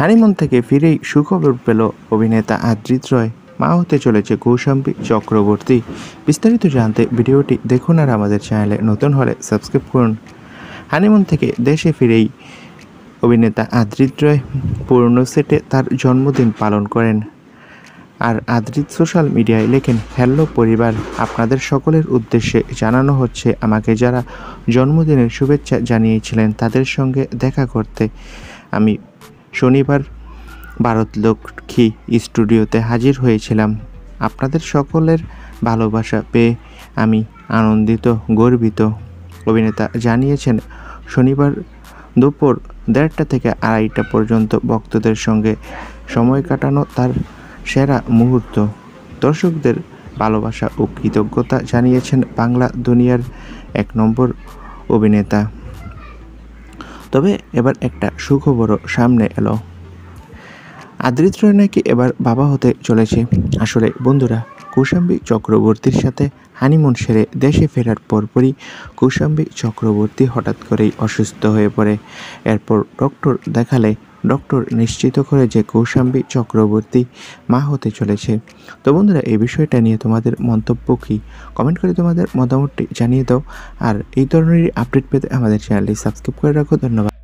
honeymoon থেকে ফিরেই সুখবর পেল অভিনেতা আদ্রিত রয় মা হতে চলেছে কৌশাম্বী চক্রবর্তী বিস্তারিত জানতে ভিডিওটি দেখুন আর আমাদের চ্যানেলে নতুন হলে সাবস্ক্রাইব করুন হানিমুন থেকে দেশে ফিরেই অভিনেতা আদ্রিত রয় পূর্ণ সেটে তার জন্মদিন পালন করেন আর আদ্রিত সোশ্যাল মিডিয়ায় লেখেন হ্যালো পরিবার আপনাদের সকলের উদ্দেশ্যে জানানো হচ্ছে আমাকে যারা জন্মদিনের শুভেচ্ছা জানিয়েছিলেন তাদের সঙ্গে দেখা করতে আমি শনিবার ভারতলক্ষ্মী স্টুডিওতে হাজির হয়েছিলাম আপনাদের সকলের ভালোবাসা পেয়ে আমি আনন্দিত গর্বিত অভিনেতা জানিয়েছেন শনিবার দুপুর দেড়টা থেকে আড়াইটা পর্যন্ত ভক্তদের সঙ্গে সময় কাটানো তার সেরা মুহূর্ত দর্শকদের ভালোবাসা ও কৃতজ্ঞতা জানিয়েছেন বাংলা দুনিয়ার এক নম্বর অভিনেতা তবে এবার একটা সুখবরও সামনে এলো আদ্রিত নাকি এবার বাবা হতে চলেছে আসলে বন্ধুরা কৌশাম্বী চক্রবর্তীর সাথে হানিমুন সেরে দেশে ফেরার পরপরই কৌশাম্বী চক্রবর্তী হঠাৎ করেই অসুস্থ হয়ে পড়ে এরপর ডক্টর দেখালে ডক্টর নিশ্চিত করে যে কৌশাম্বী চক্রবর্তী মা হতে চলেছে তো বন্ধুরা এই বিষয়টা নিয়ে তোমাদের মন্তব্য কী কমেন্ট করে তোমাদের মতামতটি জানিয়ে দাও আর এই ধরনেরই আপডেট পেতে আমাদের চ্যানেলটি সাবস্ক্রাইব করে রাখো ধন্যবাদ